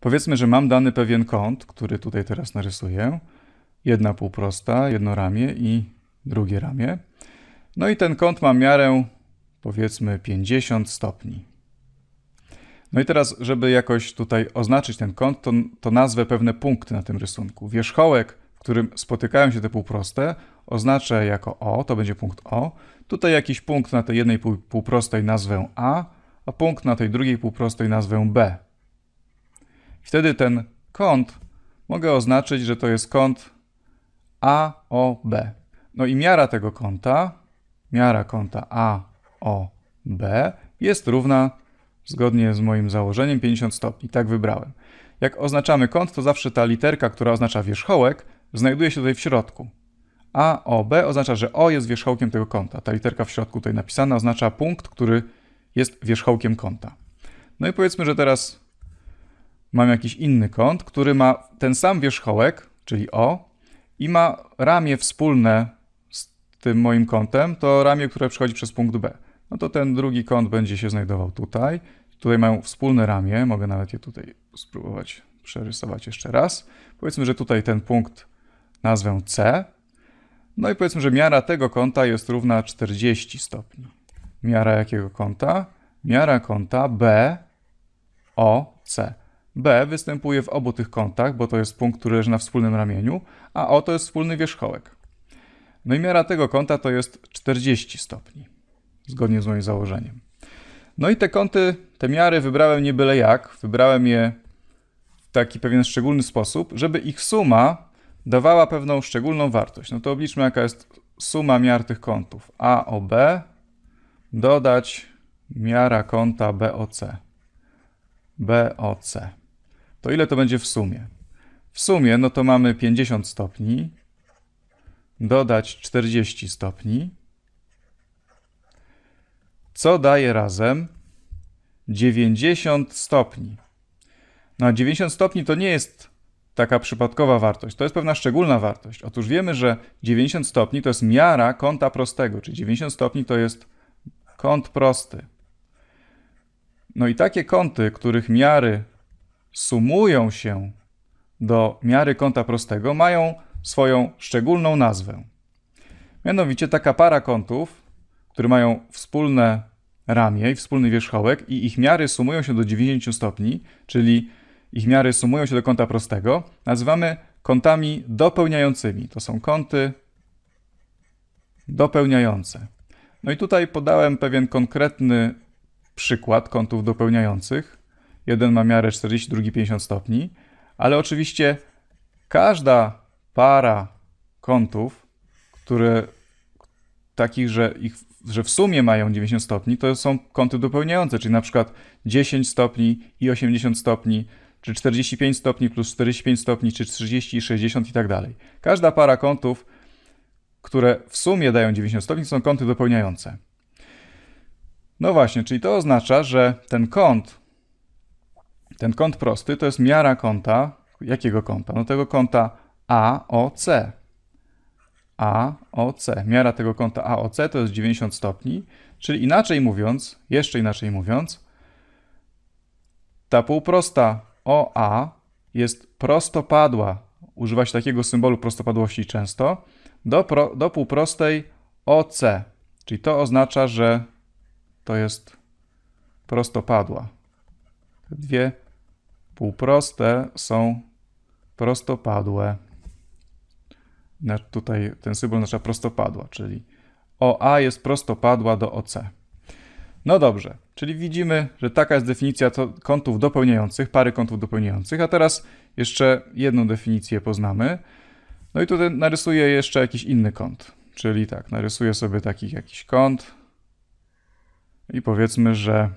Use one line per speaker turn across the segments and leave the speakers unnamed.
Powiedzmy, że mam dany pewien kąt, który tutaj teraz narysuję. Jedna półprosta, jedno ramię i drugie ramię. No i ten kąt ma miarę powiedzmy 50 stopni. No i teraz, żeby jakoś tutaj oznaczyć ten kąt, to, to nazwę pewne punkty na tym rysunku. Wierzchołek, w którym spotykają się te półproste, oznaczę jako O, to będzie punkt O. Tutaj jakiś punkt na tej jednej półprostej nazwę A, a punkt na tej drugiej półprostej nazwę B. Wtedy ten kąt mogę oznaczyć, że to jest kąt AOB. No i miara tego kąta, miara kąta AOB jest równa, zgodnie z moim założeniem, 50 stopni. Tak wybrałem. Jak oznaczamy kąt, to zawsze ta literka, która oznacza wierzchołek, znajduje się tutaj w środku. AOB oznacza, że O jest wierzchołkiem tego kąta. Ta literka w środku tutaj napisana oznacza punkt, który jest wierzchołkiem kąta. No i powiedzmy, że teraz mam jakiś inny kąt, który ma ten sam wierzchołek, czyli O, i ma ramię wspólne z tym moim kątem, to ramię, które przechodzi przez punkt B. No to ten drugi kąt będzie się znajdował tutaj. Tutaj mają wspólne ramię, mogę nawet je tutaj spróbować przerysować jeszcze raz. Powiedzmy, że tutaj ten punkt nazwę C. No i powiedzmy, że miara tego kąta jest równa 40 stopni. Miara jakiego kąta? Miara kąta BOC. B występuje w obu tych kątach, bo to jest punkt, który leży na wspólnym ramieniu, a O to jest wspólny wierzchołek. No i miara tego kąta to jest 40 stopni, zgodnie z moim założeniem. No i te kąty, te miary wybrałem nie byle jak, wybrałem je w taki pewien szczególny sposób, żeby ich suma dawała pewną szczególną wartość. No to obliczmy, jaka jest suma miar tych kątów. A o B dodać miara kąta BOC. BOC to ile to będzie w sumie? W sumie, no to mamy 50 stopni, dodać 40 stopni, co daje razem 90 stopni. No 90 stopni to nie jest taka przypadkowa wartość, to jest pewna szczególna wartość. Otóż wiemy, że 90 stopni to jest miara kąta prostego, czyli 90 stopni to jest kąt prosty. No i takie kąty, których miary sumują się do miary kąta prostego, mają swoją szczególną nazwę. Mianowicie taka para kątów, które mają wspólne ramię i wspólny wierzchołek i ich miary sumują się do 90 stopni, czyli ich miary sumują się do kąta prostego, nazywamy kątami dopełniającymi. To są kąty dopełniające. No i tutaj podałem pewien konkretny przykład kątów dopełniających. Jeden ma miarę 40, drugi 50 stopni. Ale oczywiście każda para kątów, które takich, że, ich, że w sumie mają 90 stopni, to są kąty dopełniające, czyli na przykład 10 stopni i 80 stopni, czy 45 stopni plus 45 stopni, czy 30 i 60 i tak dalej. Każda para kątów, które w sumie dają 90 stopni, są kąty dopełniające. No właśnie, czyli to oznacza, że ten kąt, ten kąt prosty to jest miara kąta. Jakiego kąta? No tego kąta AOC. AOC. Miara tego kąta AOC to jest 90 stopni, czyli inaczej mówiąc, jeszcze inaczej mówiąc, ta półprosta OA jest prostopadła, używa się takiego symbolu prostopadłości często, do, pro, do półprostej OC, czyli to oznacza, że to jest prostopadła. Dwie półproste są prostopadłe. Tutaj ten symbol nasza prostopadła, czyli OA jest prostopadła do OC. No dobrze, czyli widzimy, że taka jest definicja kątów dopełniających, pary kątów dopełniających, a teraz jeszcze jedną definicję poznamy. No i tutaj narysuję jeszcze jakiś inny kąt, czyli tak, narysuję sobie taki jakiś kąt i powiedzmy, że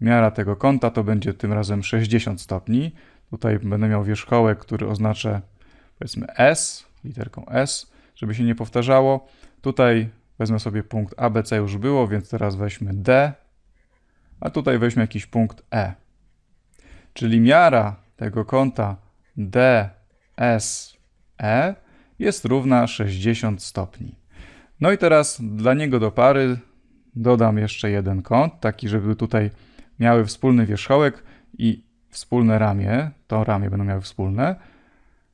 Miara tego kąta to będzie tym razem 60 stopni. Tutaj będę miał wierzchołek, który oznaczę powiedzmy S, literką S, żeby się nie powtarzało. Tutaj wezmę sobie punkt ABC już było, więc teraz weźmy D, a tutaj weźmy jakiś punkt E. Czyli miara tego kąta DSE jest równa 60 stopni. No i teraz dla niego do pary dodam jeszcze jeden kąt, taki żeby tutaj miały wspólny wierzchołek i wspólne ramię, to ramię będą miały wspólne.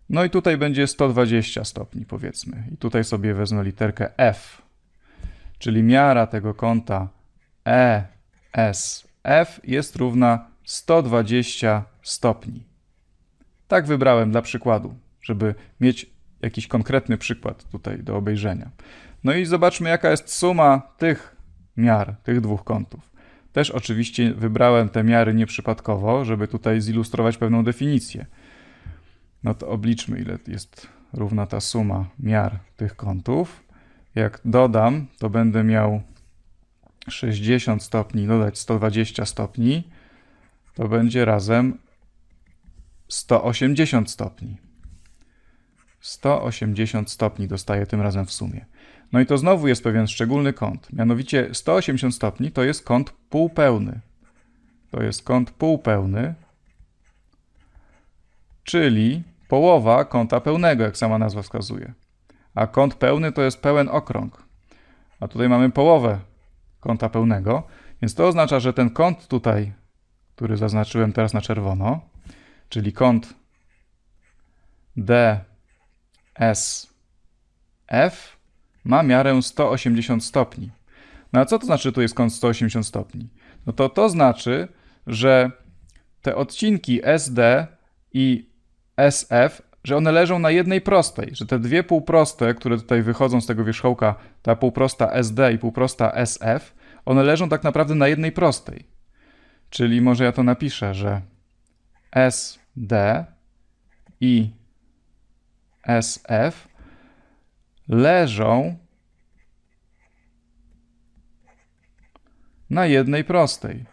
No i tutaj będzie 120 stopni, powiedzmy. I tutaj sobie wezmę literkę F, czyli miara tego kąta ESF jest równa 120 stopni. Tak wybrałem dla przykładu, żeby mieć jakiś konkretny przykład tutaj do obejrzenia. No i zobaczmy, jaka jest suma tych miar, tych dwóch kątów. Też oczywiście wybrałem te miary nieprzypadkowo, żeby tutaj zilustrować pewną definicję. No to obliczmy, ile jest równa ta suma miar tych kątów. Jak dodam, to będę miał 60 stopni, dodać 120 stopni, to będzie razem 180 stopni. 180 stopni dostaję tym razem w sumie. No i to znowu jest pewien szczególny kąt. Mianowicie 180 stopni to jest kąt półpełny. To jest kąt półpełny, czyli połowa kąta pełnego, jak sama nazwa wskazuje. A kąt pełny to jest pełen okrąg. A tutaj mamy połowę kąta pełnego, więc to oznacza, że ten kąt tutaj, który zaznaczyłem teraz na czerwono, czyli kąt D SF ma miarę 180 stopni. No a co to znaczy, że tu jest kąt 180 stopni? No to to znaczy, że te odcinki SD i SF, że one leżą na jednej prostej, że te dwie półproste, które tutaj wychodzą z tego wierzchołka, ta półprosta SD i półprosta SF, one leżą tak naprawdę na jednej prostej. Czyli może ja to napiszę, że SD i SF leżą na jednej prostej.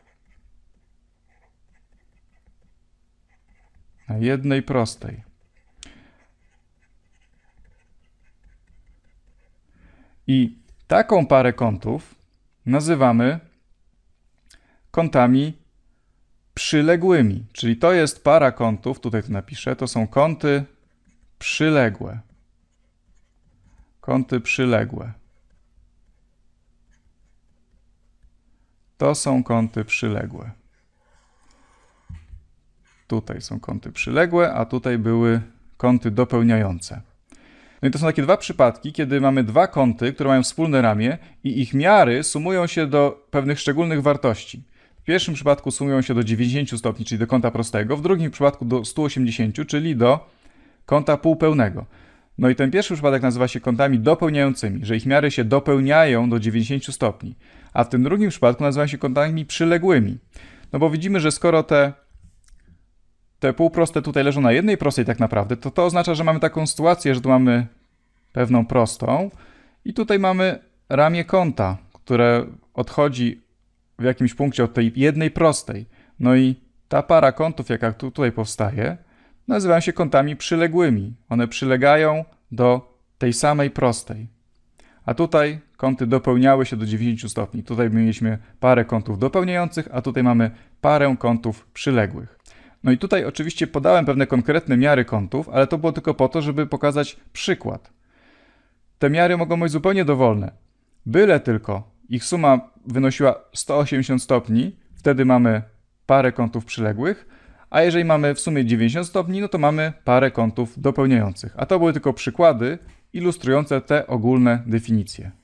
Na jednej prostej. I taką parę kątów nazywamy kątami przyległymi. Czyli to jest para kątów, tutaj to napiszę, to są kąty przyległe. Kąty przyległe. To są kąty przyległe. Tutaj są kąty przyległe, a tutaj były kąty dopełniające. No i to są takie dwa przypadki, kiedy mamy dwa kąty, które mają wspólne ramię i ich miary sumują się do pewnych szczególnych wartości. W pierwszym przypadku sumują się do 90 stopni, czyli do kąta prostego, w drugim przypadku do 180, czyli do kąta półpełnego. No i ten pierwszy przypadek nazywa się kątami dopełniającymi, że ich miary się dopełniają do 90 stopni, a w tym drugim przypadku nazywa się kątami przyległymi. No bo widzimy, że skoro te, te półproste tutaj leżą na jednej prostej tak naprawdę, to to oznacza, że mamy taką sytuację, że tu mamy pewną prostą i tutaj mamy ramię kąta, które odchodzi w jakimś punkcie od tej jednej prostej. No i ta para kątów, jaka tu, tutaj powstaje, nazywają się kątami przyległymi. One przylegają do tej samej prostej. A tutaj kąty dopełniały się do 90 stopni. Tutaj mieliśmy parę kątów dopełniających, a tutaj mamy parę kątów przyległych. No i tutaj oczywiście podałem pewne konkretne miary kątów, ale to było tylko po to, żeby pokazać przykład. Te miary mogą być zupełnie dowolne. Byle tylko ich suma wynosiła 180 stopni, wtedy mamy parę kątów przyległych, a jeżeli mamy w sumie 90 stopni, no to mamy parę kątów dopełniających. A to były tylko przykłady ilustrujące te ogólne definicje.